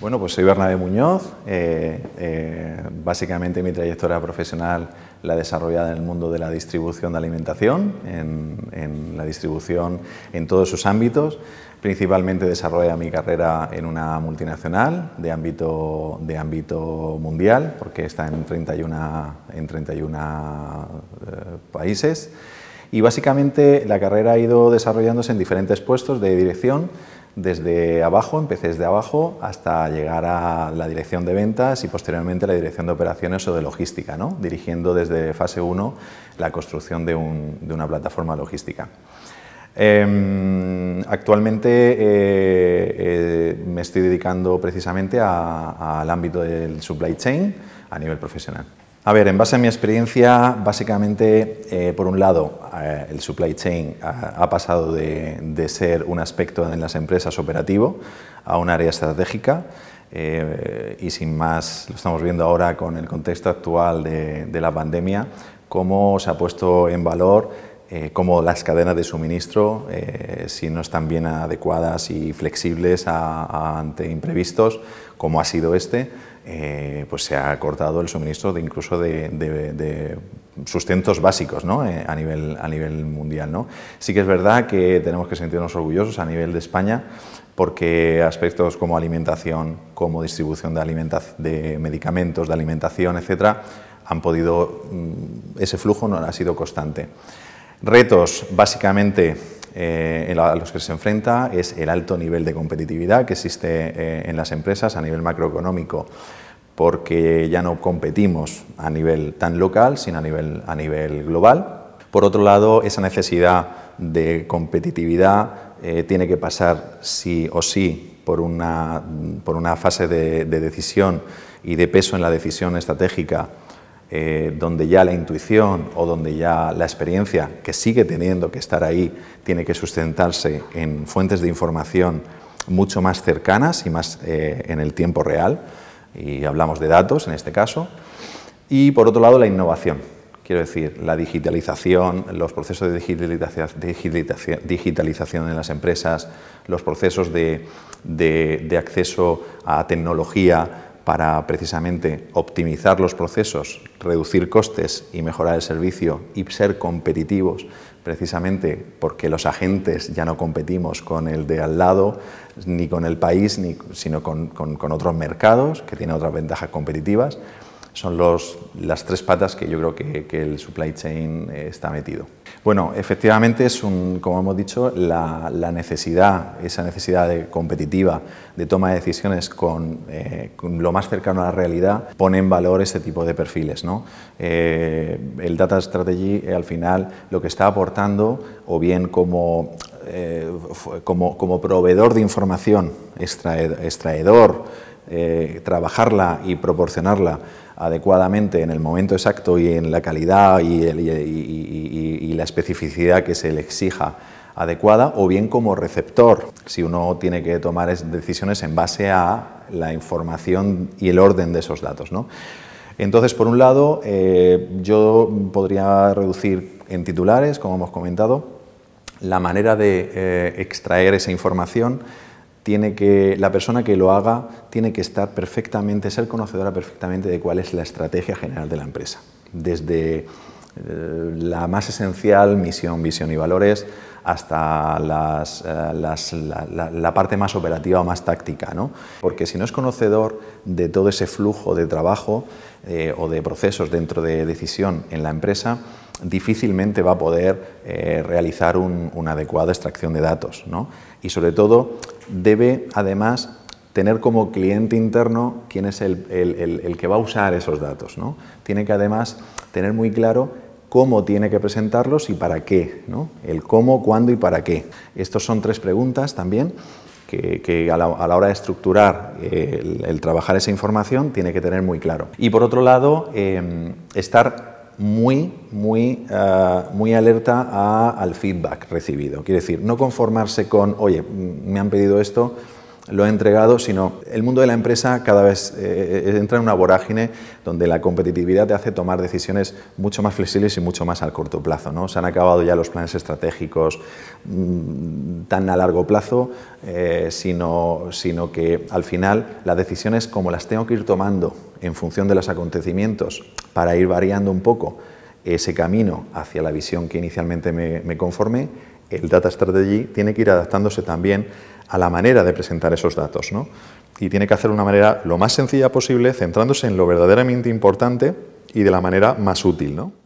Bueno, pues soy Bernabé Muñoz. Eh, eh, básicamente mi trayectoria profesional la he desarrollado en el mundo de la distribución de alimentación, en, la distribución en todos sus ámbitos. Principalmente desarrolla mi carrera en una multinacional de ámbito, de ámbito mundial, porque está en 31, en 31 eh, países. Y básicamente la carrera ha ido desarrollándose en diferentes puestos de dirección desde abajo, empecé desde abajo hasta llegar a la dirección de ventas y posteriormente a la dirección de operaciones o de logística, ¿no? dirigiendo desde fase 1 la construcción de, una plataforma logística. Em, actualmente eh, eh, me estoy dedicando precisamente al ámbito del supply chain a nivel profesional. A ver, en base a mi experiencia, básicamente, eh, por un lado, eh, el supply chain eh, ha, pasado de, ser un aspecto en las empresas operativo a un área estratégica. y sin más, lo estamos viendo ahora con el contexto actual de, de la pandemia, cómo se ha puesto en valor eh, cómo las cadenas de suministro, eh, si no están bien adecuadas y flexibles ante imprevistos, como ha sido este, eh, pues se ha cortado el suministro de incluso de, sustentos básicos ¿no? a, nivel, a nivel mundial. ¿no? Sí que es verdad que tenemos que sentirnos orgullosos a nivel de España porque aspectos como alimentación, como distribución de, de medicamentos, de alimentación, etcétera, han podido, mm, ese flujo no ha sido constante. Retos, básicamente, eh, a los que se enfrenta es el alto nivel de competitividad que existe eh, en las empresas a nivel macroeconómico, porque ya no competimos a nivel tan local, sino a nivel, a nivel global. Por otro lado, esa necesidad de competitividad eh, tiene que pasar sí o sí por una, fase de decisión y de peso en la decisión estratégica eh, donde ya la intuición o donde ya la experiencia, que sigue teniendo que estar ahí, tiene que sustentarse en fuentes de información mucho más cercanas y más eh, en el tiempo real, y hablamos de datos en este caso, y por otro lado la innovación. Quiero decir, la digitalización, los procesos de digitalización, en las empresas, los procesos de acceso a tecnología, para precisamente optimizar los procesos, reducir costes y mejorar el servicio y ser competitivos, precisamente porque los agentes ya no competimos con el de al lado, ni con el país, ni, sino con, con otros mercados que tienen otras ventajas competitivas son los, las tres patas que yo creo que, el supply chain eh, está metido. Bueno, efectivamente es un, como hemos dicho, la, necesidad, esa necesidad de competitiva de toma de decisiones eh, con, lo más cercano a la realidad pone en valor este tipo de perfiles. ¿no? Eh, el Data Strategy al final lo que está aportando, o bien como eh, como, como, proveedor de información, extraedor, eh, trabajarla y proporcionarla adecuadamente en el momento exacto y en la calidad y, la especificidad que se le exija adecuada o bien como receptor, si uno tiene que tomar decisiones en base a la información y el orden de esos datos. ¿no? Entonces, por un lado, eh, yo podría reducir en titulares, como hemos comentado, la manera de eh, extraer esa información tiene que la persona que lo haga tiene que estar perfectamente ser conocedora perfectamente de cuál es la estrategia general de la empresa, desde eh, la más esencial, misión, visión y valores, hasta las, eh, la, parte más operativa, o más táctica. ¿no? Porque si no es conocedor de todo ese flujo de trabajo eh, o de procesos dentro de decisión en la empresa, difícilmente va a poder realizar una adecuada extracción de datos. ¿no? Y sobre todo debe, además, tener como cliente interno quién es el, que va a usar esos datos. ¿no? Tiene que además tener muy claro cómo tiene que presentarlos y para qué, ¿no? El cómo, cuándo y para qué. Estos son tres preguntas también que, a, la, hora de estructurar eh, el, trabajar esa información tiene que tener muy claro. Y por otro lado, em, estar muy, muy, ah, muy alerta al feedback recibido. Quiere decir, no conformarse con, oye, me han pedido esto, lo he entregado, sino el mundo de la empresa cada vez eh, entra en una vorágine donde la competitividad te hace tomar decisiones mucho más flexibles y mucho más al corto plazo. ¿no? Se han acabado ya los planes estratégicos mm, tan a largo plazo, eh, sino, que al final las decisiones como las tengo que ir tomando en función de los acontecimientos para ir variando un poco ese camino hacia la visión que inicialmente me, me conformé, el Data Strategy tiene que ir adaptándose también a la manera de presentar esos datos. ¿no? Y tiene que hacerlo de una manera lo más sencilla posible, centrándose en lo verdaderamente importante y de la manera más útil. ¿no?